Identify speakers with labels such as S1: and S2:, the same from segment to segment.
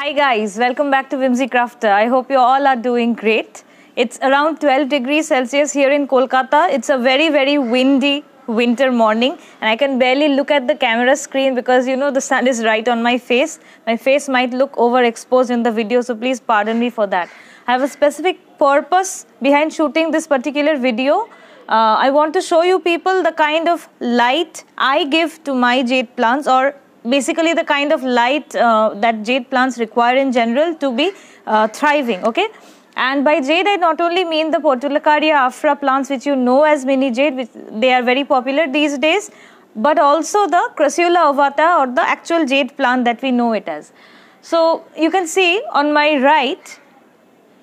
S1: Hi guys, welcome back to Whimsy Crafter. I hope you all are doing great. It's around 12 degrees Celsius here in Kolkata. It's a very, very windy winter morning and I can barely look at the camera screen because you know the sun is right on my face. My face might look overexposed in the video so please pardon me for that. I have a specific purpose behind shooting this particular video. Uh, I want to show you people the kind of light I give to my jade plants or basically the kind of light uh, that jade plants require in general to be uh, thriving, okay. And by jade, I not only mean the Portulacaria afra plants which you know as mini jade, which they are very popular these days, but also the Crassula ovata or the actual jade plant that we know it as. So you can see on my right,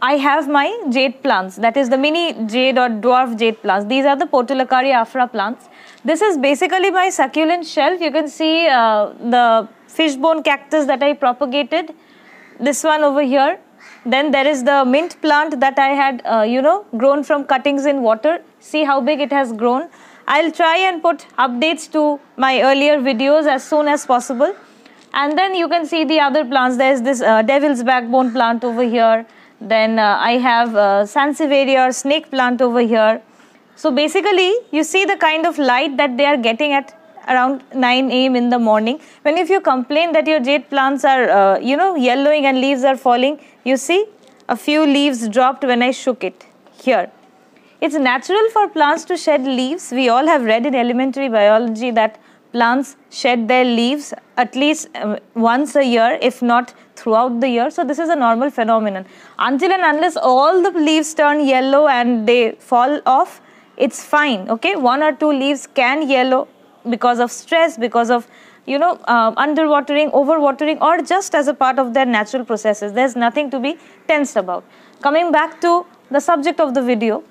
S1: I have my jade plants, that is the mini jade or dwarf jade plants. These are the Portulacaria afra plants. This is basically my succulent shelf. You can see uh, the fishbone cactus that I propagated. This one over here. Then there is the mint plant that I had, uh, you know, grown from cuttings in water. See how big it has grown. I'll try and put updates to my earlier videos as soon as possible. And then you can see the other plants. There's this uh, devil's backbone plant over here. Then uh, I have uh, sansevieria or snake plant over here. So basically, you see the kind of light that they are getting at around 9 a.m. in the morning. When if you complain that your jade plants are, uh, you know, yellowing and leaves are falling, you see a few leaves dropped when I shook it here. It's natural for plants to shed leaves. We all have read in elementary biology that plants shed their leaves at least um, once a year, if not throughout the year. So this is a normal phenomenon. Until and unless all the leaves turn yellow and they fall off, it's fine okay one or two leaves can yellow because of stress because of you know uh, underwatering overwatering or just as a part of their natural processes there's nothing to be tensed about coming back to the subject of the video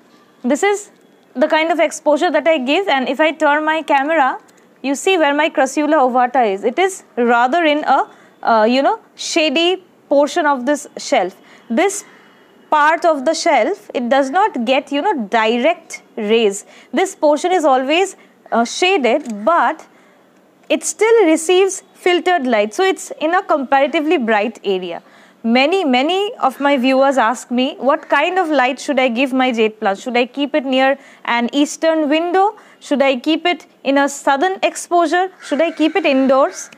S1: this is the kind of exposure that i give and if i turn my camera you see where my crassula ovata is it is rather in a uh, you know shady portion of this shelf this part of the shelf, it does not get, you know, direct rays. This portion is always uh, shaded, but it still receives filtered light. So it's in a comparatively bright area. Many, many of my viewers ask me, what kind of light should I give my jade plant? Should I keep it near an eastern window? Should I keep it in a southern exposure? Should I keep it indoors?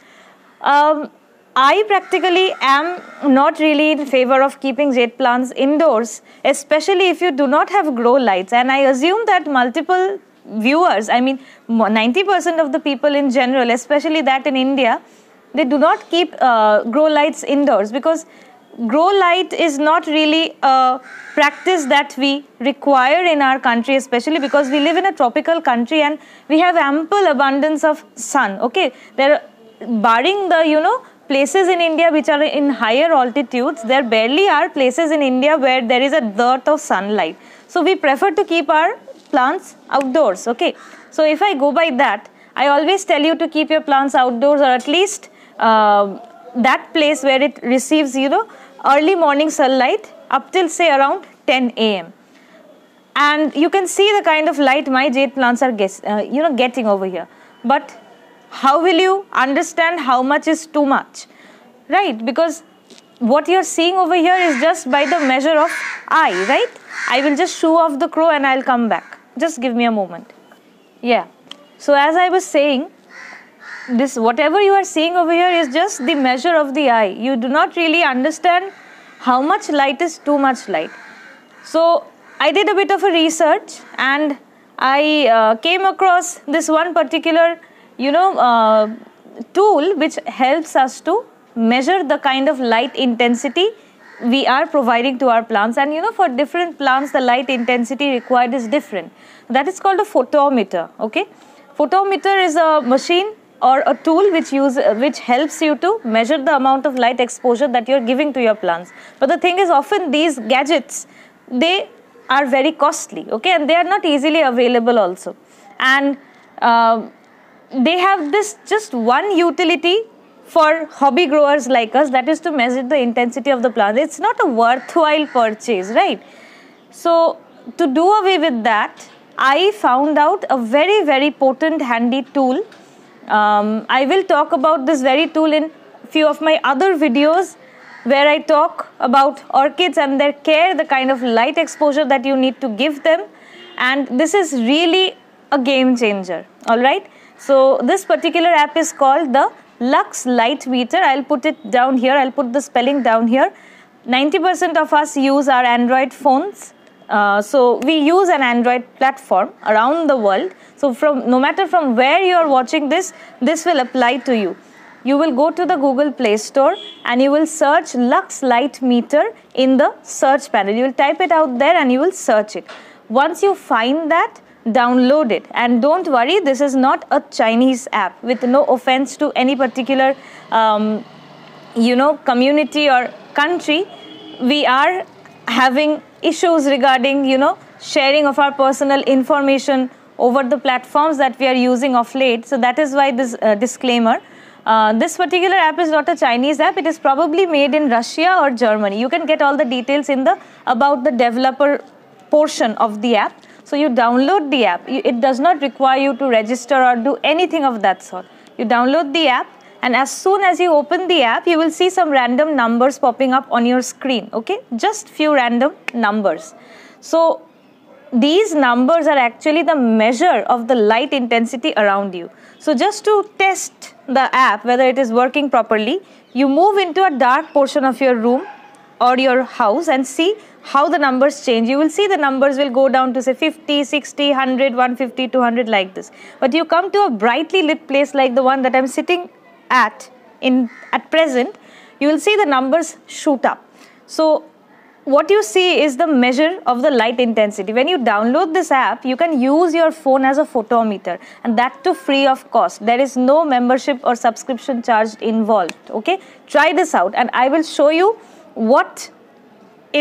S1: Um, I practically am not really in favor of keeping jade plants indoors, especially if you do not have grow lights. And I assume that multiple viewers, I mean 90% of the people in general, especially that in India, they do not keep uh, grow lights indoors because grow light is not really a practice that we require in our country especially because we live in a tropical country and we have ample abundance of sun okay there barring the you know places in India which are in higher altitudes, there barely are places in India where there is a dearth of sunlight. So we prefer to keep our plants outdoors, okay. So if I go by that, I always tell you to keep your plants outdoors or at least uh, that place where it receives, you know, early morning sunlight up till say around 10 a.m. And you can see the kind of light my jade plants are, guess, uh, you know, getting over here. But how will you understand how much is too much? Right? Because what you're seeing over here is just by the measure of eye, right? I will just shoo off the crow and I'll come back. Just give me a moment. Yeah. So as I was saying, this whatever you are seeing over here is just the measure of the eye. You do not really understand how much light is too much light. So I did a bit of a research and I uh, came across this one particular you know, uh, tool which helps us to measure the kind of light intensity we are providing to our plants and you know for different plants the light intensity required is different that is called a photometer okay photometer is a machine or a tool which use which helps you to measure the amount of light exposure that you are giving to your plants but the thing is often these gadgets they are very costly okay and they are not easily available also and uh, they have this just one utility for hobby growers like us that is to measure the intensity of the plant it's not a worthwhile purchase right so to do away with that i found out a very very potent handy tool um, i will talk about this very tool in few of my other videos where i talk about orchids and their care the kind of light exposure that you need to give them and this is really a game changer all right so this particular app is called the Lux Light Meter. I'll put it down here. I'll put the spelling down here. 90% of us use our Android phones. Uh, so we use an Android platform around the world. So from no matter from where you are watching this, this will apply to you. You will go to the Google Play Store and you will search Lux Light Meter in the search panel. You will type it out there and you will search it. Once you find that, download it. And don't worry, this is not a Chinese app with no offense to any particular, um, you know, community or country. We are having issues regarding, you know, sharing of our personal information over the platforms that we are using of late. So that is why this uh, disclaimer. Uh, this particular app is not a Chinese app. It is probably made in Russia or Germany. You can get all the details in the about the developer portion of the app. So you download the app. It does not require you to register or do anything of that sort. You download the app and as soon as you open the app, you will see some random numbers popping up on your screen. Okay, just few random numbers. So these numbers are actually the measure of the light intensity around you. So just to test the app whether it is working properly, you move into a dark portion of your room or your house and see how the numbers change. You will see the numbers will go down to say 50, 60, 100, 150, 200 like this. But you come to a brightly lit place like the one that I'm sitting at in at present, you will see the numbers shoot up. So what you see is the measure of the light intensity. When you download this app, you can use your phone as a photometer and that too free of cost. There is no membership or subscription charge involved. Okay, try this out and I will show you what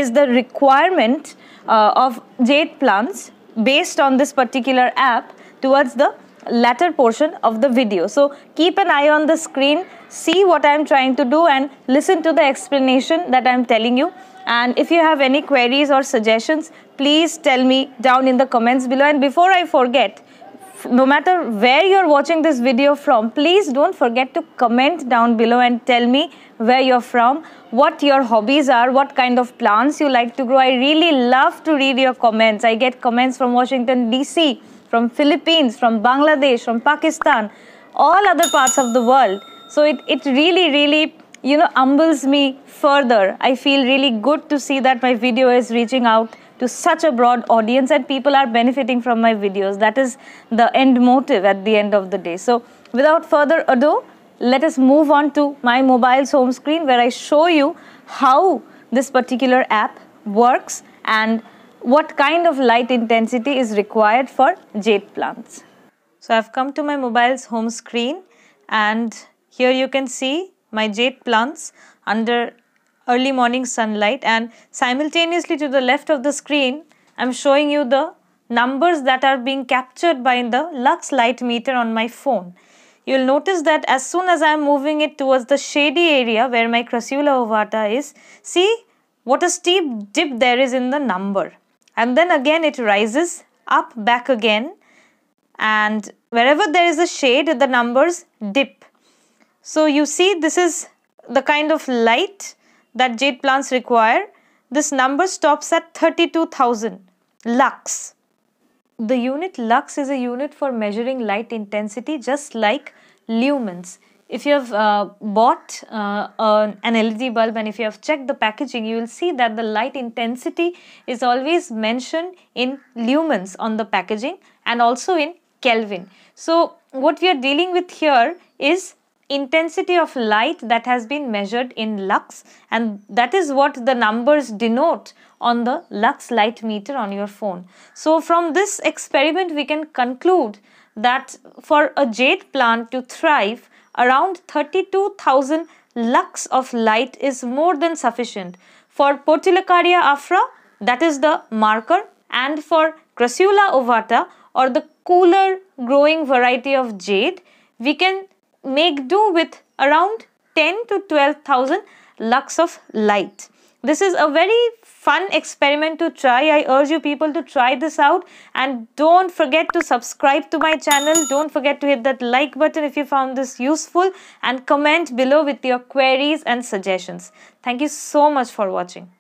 S1: is the requirement uh, of jade plans based on this particular app towards the latter portion of the video. So keep an eye on the screen, see what I am trying to do and listen to the explanation that I am telling you. And if you have any queries or suggestions, please tell me down in the comments below. And before I forget, no matter where you're watching this video from, please don't forget to comment down below and tell me where you're from, what your hobbies are, what kind of plants you like to grow. I really love to read your comments. I get comments from Washington DC, from Philippines, from Bangladesh, from Pakistan, all other parts of the world. So it, it really, really, you know, humbles me further. I feel really good to see that my video is reaching out to such a broad audience and people are benefiting from my videos. That is the end motive at the end of the day. So without further ado, let us move on to my mobile's home screen where I show you how this particular app works and what kind of light intensity is required for jade plants. So I've come to my mobile's home screen and here you can see my jade plants under early morning sunlight and simultaneously to the left of the screen, I'm showing you the numbers that are being captured by the lux light meter on my phone. You'll notice that as soon as I'm moving it towards the shady area where my Crassula ovata is, see what a steep dip there is in the number. And then again it rises up back again and wherever there is a shade the numbers dip. So you see this is the kind of light that jade plants require, this number stops at 32,000 lux. The unit lux is a unit for measuring light intensity just like lumens. If you have uh, bought uh, an LED bulb and if you have checked the packaging, you will see that the light intensity is always mentioned in lumens on the packaging and also in Kelvin. So what we are dealing with here is intensity of light that has been measured in lux and that is what the numbers denote on the lux light meter on your phone. So from this experiment we can conclude that for a jade plant to thrive around 32,000 lux of light is more than sufficient. For Portulacaria afra that is the marker and for Crassula ovata or the cooler growing variety of jade we can make do with around 10 to 12,000 lux of light. This is a very fun experiment to try. I urge you people to try this out and don't forget to subscribe to my channel. Don't forget to hit that like button if you found this useful and comment below with your queries and suggestions. Thank you so much for watching.